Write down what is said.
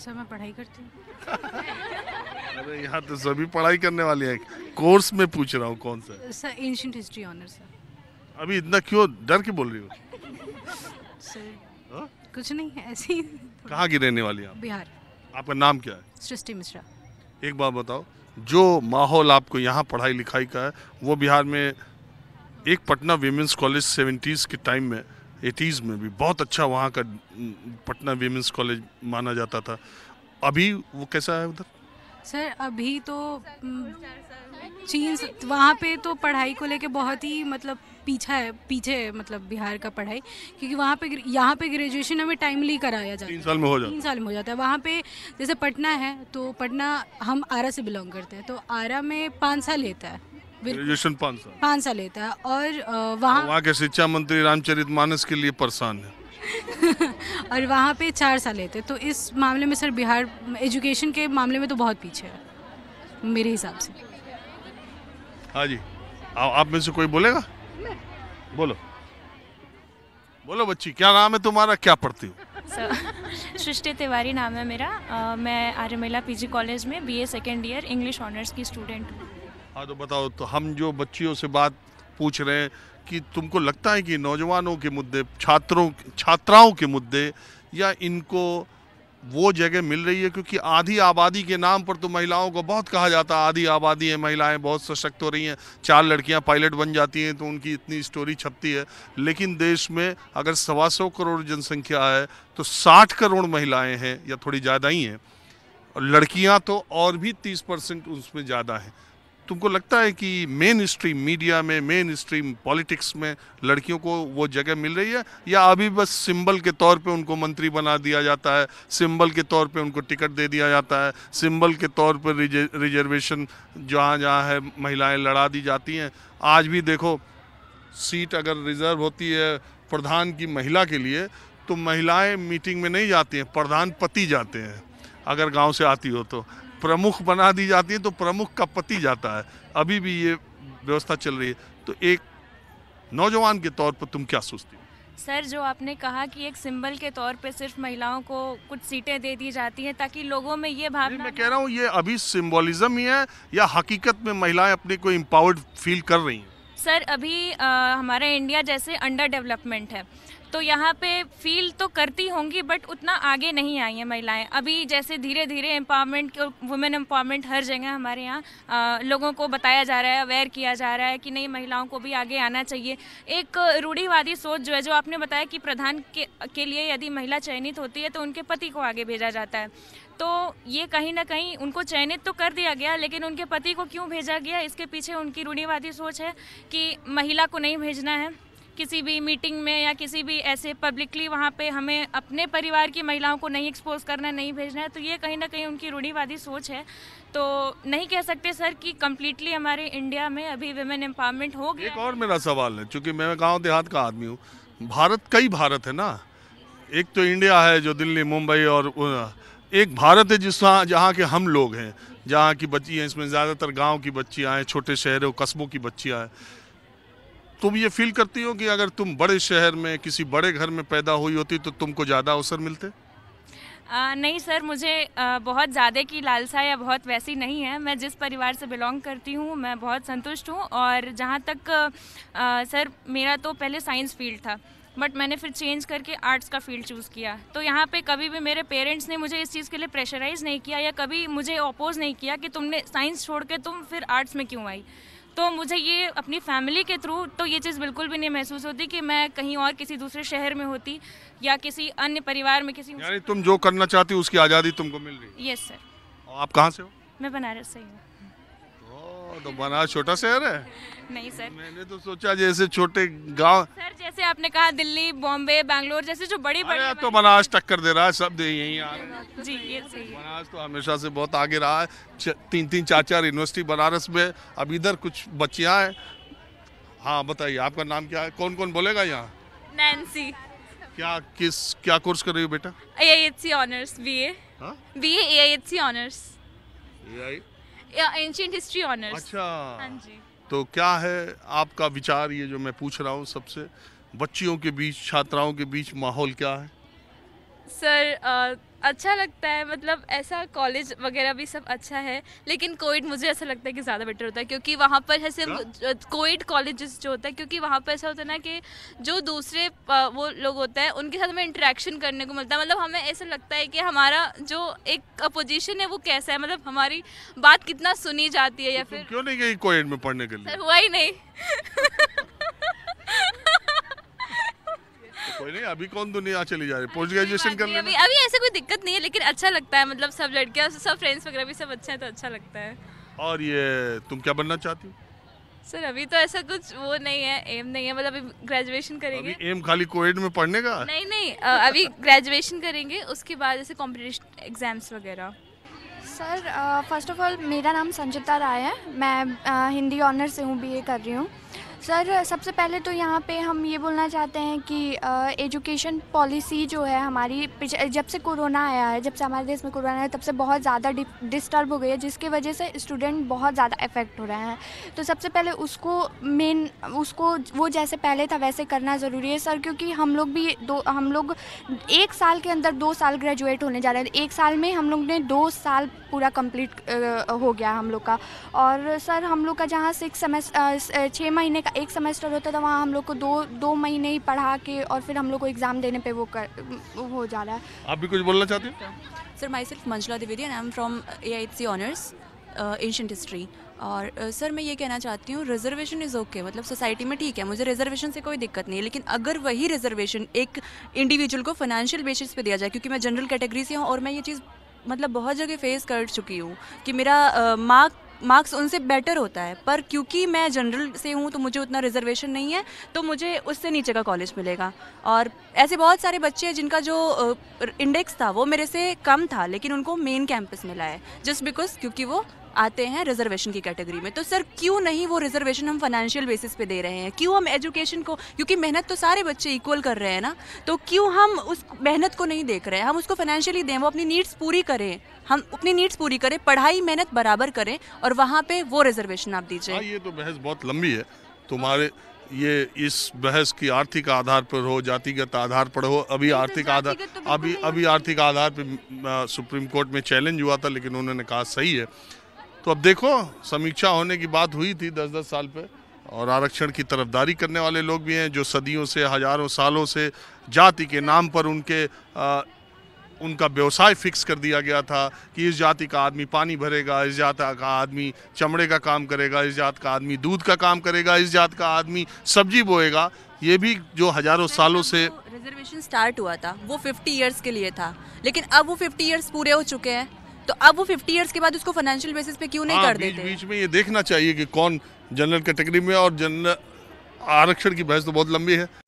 Sir मैं पढ़ाई करती हूँ अरे यहाँ तो सभी पढ़ाई करने वाले हैं कोर्स में पूछ रहा हूँ कौन सा sir ancient history honour sir अभी इतना क्यों डर के बोल रही हो सर हाँ? कुछ नहीं है ऐसी कहाँ की रहने वाली आप बिहार आपका नाम क्या है सृष्टि मिश्रा एक बात बताओ जो माहौल आपको यहाँ पढ़ाई लिखाई का है वो बिहार में एक पटना वीमेंस कॉलेज सेवेंटीज़ के टाइम में एटीज़ में भी बहुत अच्छा वहाँ का पटना वीमेंस कॉलेज माना जाता था अभी वो कैसा है उधर सर अभी तो चीन वहाँ पे तो पढ़ाई को लेके बहुत ही मतलब पीछा है पीछे है मतलब बिहार का पढ़ाई क्योंकि वहाँ पे यहाँ पे ग्रेजुएशन हमें टाइमली कराया जाता है तीन साल में हो जाता है तीन साल में हो जाता है वहाँ पे जैसे पटना है तो पटना हम आरा से बिलोंग करते हैं तो आरा में पाँच साल लेता है ग्रेजुएशन पाँच साल पाँच साल लेता है और वहाँ वहाँ के शिक्षा मंत्री रामचरित मानस के लिए परेशान है और वहाँ पे चार साल लेते तो इस मामले में सर बिहार एजुकेशन के मामले में तो बहुत पीछे है मेरे हिसाब से हाँ जी आ, आप में से कोई बोलेगा बोलो बोलो बच्ची क्या नाम है तुम्हारा क्या पढ़ती हो सृष्टि तिवारी नाम है मेरा आ, मैं आर्यमेला पीजी कॉलेज में BA second year English honours की स्टूडेंट हूँ हाँ तो बताओ तो हम जो बच्चियों से बात पूछ रहे हैं कि तुमको लगता है कि नौजवानों के मुद्दे छात्रों छात्राओं के मुद्दे या इनको वो जगह मिल रही है क्योंकि आधी आबादी के नाम पर तो महिलाओं को बहुत कहा जाता है आधी आबादी है महिलाएं बहुत सशक्त हो रही हैं चार लड़कियां पायलट बन जाती हैं तो उनकी इतनी स्टोरी छपती है लेकिन देश में अगर सवा सौ करोड़ जनसंख्या है तो साठ करोड़ महिलाएं हैं या थोड़ी ज़्यादा ही हैं और लड़कियाँ तो और भी तीस परसेंट उसमें ज़्यादा हैं तुमको लगता है कि मेन स्ट्रीम मीडिया में मेन स्ट्रीम पॉलिटिक्स में लड़कियों को वो जगह मिल रही है या अभी बस सिंबल के तौर पे उनको मंत्री बना दिया जाता है सिंबल के तौर पे उनको टिकट दे दिया जाता है सिंबल के तौर पर रिजर्वेशन जहाँ जहाँ है महिलाएं लड़ा दी जाती हैं आज भी देखो सीट अगर रिजर्व होती है प्रधान की महिला के लिए तो महिलाएं मीटिंग में नहीं जाती हैं प्रधान पति जाते हैं अगर गांव से आती हो तो प्रमुख बना दी जाती है तो प्रमुख का पति जाता है अभी भी ये व्यवस्था चल रही है तो एक नौजवान के तौर पर तुम क्या सोचती हो सर जो आपने कहा कि एक सिंबल के तौर पे सिर्फ महिलाओं को कुछ सीटें दे दी जाती हैं ताकि लोगों में ये भावना मैं कह रहा हूँ ये अभी सिम्बोलिज्म ही है या हकीकत में महिलाएं अपने को इम्पावर्ड फील कर रही हैं सर अभी आ, हमारा इंडिया जैसे अंडर डेवलपमेंट है तो यहाँ पे फील तो करती होंगी बट उतना आगे नहीं आई हैं महिलाएं अभी जैसे धीरे धीरे एम्पावरमेंट वुमेन एम्पावरमेंट हर जगह हमारे यहाँ लोगों को बताया जा रहा है अवेयर किया जा रहा है कि नहीं महिलाओं को भी आगे आना चाहिए एक रूढ़ीवादी सोच जो है जो आपने बताया कि प्रधान के, के लिए यदि महिला चयनित होती है तो उनके पति को आगे भेजा जाता है तो ये कहीं ना कहीं उनको चयनित तो कर दिया गया लेकिन उनके पति को क्यों भेजा गया इसके पीछे उनकी रूढ़ीवादी सोच है कि महिला को नहीं भेजना है किसी भी मीटिंग में या किसी भी ऐसे पब्लिकली वहाँ पे हमें अपने परिवार की महिलाओं को नहीं एक्सपोज करना नहीं भेजना है तो ये कहीं ना कहीं उनकी रूढ़ीवादी सोच है तो नहीं कह सकते सर कि कम्प्लीटली हमारे इंडिया में अभी वेमेन एम्पावरमेंट हो गया एक और मेरा सवाल है चूँकि मैं गाँव देहात का आदमी हूँ भारत कई भारत है ना एक तो इंडिया है जो दिल्ली मुंबई और एक भारत है जिस जहाँ के हम लोग हैं जहाँ की बच्ची हैं इसमें ज़्यादातर गांव की बच्चियाँ हैं छोटे शहरों कस्बों की बच्चियाँ हैं तुम ये फील करती हो कि अगर तुम बड़े शहर में किसी बड़े घर में पैदा हुई होती तो तुमको ज़्यादा अवसर मिलते आ, नहीं सर मुझे आ, बहुत ज़्यादा की लालसा या बहुत वैसी नहीं है मैं जिस परिवार से बिलोंग करती हूँ मैं बहुत संतुष्ट हूँ और जहाँ तक आ, सर मेरा तो पहले साइंस फील्ड था बट मैंने फिर चेंज करके आर्ट्स का फील्ड चूज़ किया तो यहाँ पे कभी भी मेरे पेरेंट्स ने मुझे इस चीज़ के लिए प्रेशराइज नहीं किया या कभी मुझे अपोज नहीं किया कि तुमने साइंस छोड़ के तुम फिर आर्ट्स में क्यों आई तो मुझे ये अपनी फैमिली के थ्रू तो ये चीज़ बिल्कुल भी नहीं महसूस होती कि मैं कहीं और किसी दूसरे शहर में होती या किसी अन्य परिवार में किसी यानी तुम जो करना चाहती हो उसकी आज़ादी तुमको मिल रही है यस सर आप कहाँ से हो मैं बनारस से हूँ तो बनारस छोटा शहर है नहीं सर मैंने तो सोचा जैसे छोटे गांव जैसे आपने कहा दिल्ली बॉम्बे बैंगलोर जैसे जो बड़ी बड़ी तो बनास टक्कर दे रहा है सब दे यही आ जी ये सही तो हमेशा से बहुत आगे रहा है तीन तीन चार चार यूनिवर्सिटी बनारस में अब इधर कुछ बच्चियाँ हैं हाँ बताइए आपका नाम क्या है कौन कौन बोलेगा यहाँ नैन्सी क्या किस क्या कोर्स कर रही हो बेटा I I H C honours B A B A I H C honours ancient history honours अच्छा हाँ जी तो क्या है आपका विचार ये जो मैं पूछ रहा हूँ सबसे बच्चियों के बीच छात्राओं के बीच माहौल क्या है सर आ, अच्छा लगता है मतलब ऐसा कॉलेज वगैरह भी सब अच्छा है लेकिन कोविड मुझे ऐसा लगता है कि ज़्यादा बेटर होता है क्योंकि वहाँ पर ऐसे कोविड कॉलेजेस जो होता है क्योंकि वहाँ पर ऐसा होता है ना कि जो दूसरे वो लोग होते हैं उनके साथ हमें इंटरेक्शन करने को मिलता है मतलब हमें ऐसा लगता है कि हमारा जो एक अपोजिशन है वो कैसा है मतलब हमारी बात कितना सुनी जाती है या तो फिर क्यों नहीं गई कोविड में पढ़ने के लिए वही नहीं कोई नहीं अभी कौन दुनिया चली जा रही पोस्ट ग्रेजुएशन कर अभी अभी ऐसे कोई दिक्कत नहीं है लेकिन अच्छा लगता है मतलब सब लड़कियाँ सब फ्रेंड्स वगैरह भी सब अच्छा है तो अच्छा लगता है और ये तुम क्या बनना चाहती हो सर अभी तो ऐसा कुछ वो नहीं है एम नहीं है मतलब अभी ग्रेजुएशन करेंगे अभी एम खाली कोविड में पढ़ने का नहीं नहीं अभी ग्रेजुएशन करेंगे उसके बाद ऐसे कॉम्पिटिशन एग्जाम्स वगैरह सर फर्स्ट ऑफ ऑल मेरा नाम संचिता राय है मैं हिंदी ऑनर से हूँ बी कर रही हूँ सर सबसे पहले तो यहाँ पे हम ये बोलना चाहते हैं कि एजुकेशन पॉलिसी जो है हमारी जब से कोरोना आया है जब से हमारे देश में कोरोना आया तब से बहुत ज़्यादा डिस्टर्ब हो गई है जिसके वजह से स्टूडेंट बहुत ज़्यादा इफ़ेक्ट हो रहे हैं तो सबसे पहले उसको मेन उसको वो जैसे पहले था वैसे करना ज़रूरी है सर क्योंकि हम लोग भी दो हम लोग एक साल के अंदर दो साल ग्रेजुएट होने जा रहे हैं एक साल में हम लोग ने दो साल पूरा कंप्लीट हो गया हम लोग का और सर हम लोग का जहाँ सिक्स सेमेस्टर छः महीने का का एक सेमेस्टर होता था तो वहाँ हम लोग को दो दो महीने ही पढ़ा के और फिर हम लोग को एग्ज़ाम देने पे वो कर वो हो जा रहा है आप भी कुछ बोलना चाहते हैं sir myself Manjula Dwivedi and I am from A I C honours ancient history और सर uh, मैं ये कहना चाहती हूँ रिजर्वेशन इज़ ओके मतलब सोसाइटी में ठीक है मुझे रिजर्वेशन से कोई दिक्कत नहीं है लेकिन अगर वही रिजर्वेशन एक इंडिविजुअल को फाइनेंशियल बेसिस पे दिया जाए क्योंकि मैं जनरल कैटेगरी से हूँ और मैं ये चीज़ मतलब बहुत जगह फेस कर चुकी हूँ कि मेरा मार्क uh, मार्क्स उनसे बेटर होता है पर क्योंकि मैं जनरल से हूँ तो मुझे उतना रिजर्वेशन नहीं है तो मुझे उससे नीचे का कॉलेज मिलेगा और ऐसे बहुत सारे बच्चे हैं जिनका जो इंडेक्स था वो मेरे से कम था लेकिन उनको मेन कैंपस मिला है जस्ट बिकॉज क्योंकि वो आते हैं रिजर्वेशन की कैटेगरी में तो सर क्यों नहीं वो रिजर्वेशन हम फाइनेंशियल बेसिस पे दे रहे हैं क्यों हम एजुकेशन को क्योंकि मेहनत तो सारे बच्चे इक्वल कर रहे हैं ना तो क्यों हम उस मेहनत को नहीं देख रहे हैं हम उसको फाइनेंशियली दें वो अपनी नीड्स पूरी करें हम अपनी नीड्स पूरी करें पढ़ाई मेहनत बराबर करें और वहाँ पे वो रिजर्वेशन आप दीजिए हाँ, ये तो बहस बहुत लंबी है तुम्हारे ये इस बहस की आर्थिक आधार पर हो जातिगत आधार पर हो अभी तो आर्थिक आधार तो अभी अभी आर्थिक आधार पर सुप्रीम कोर्ट में चैलेंज हुआ था लेकिन उन्होंने कहा सही है तो अब देखो समीक्षा होने की बात हुई थी दस दस साल पे और आरक्षण की तरफदारी करने वाले लोग भी हैं जो सदियों से हजारों सालों से जाति के नाम पर उनके आ, उनका व्यवसाय फिक्स कर दिया गया था कि इस जाति का आदमी पानी भरेगा इस जाति का आदमी चमड़े का काम करेगा इस जात का आदमी दूध का काम करेगा इस जात का आदमी सब्जी बोएगा ये भी जो हजारों सालों से रिजर्वेशन स्टार्ट हुआ था वो 50 इयर्स के लिए था लेकिन अब वो 50 इयर्स पूरे हो चुके हैं तो अब वो फिफ्टी ईयर्स के बाद उसको फाइनेंशियल बेसिस पे क्यों नहीं हाँ, कर बीच, देते बीच में ये देखना चाहिए कि कौन जनरल कैटेगरी में और जनरल आरक्षण की बहस तो बहुत लंबी है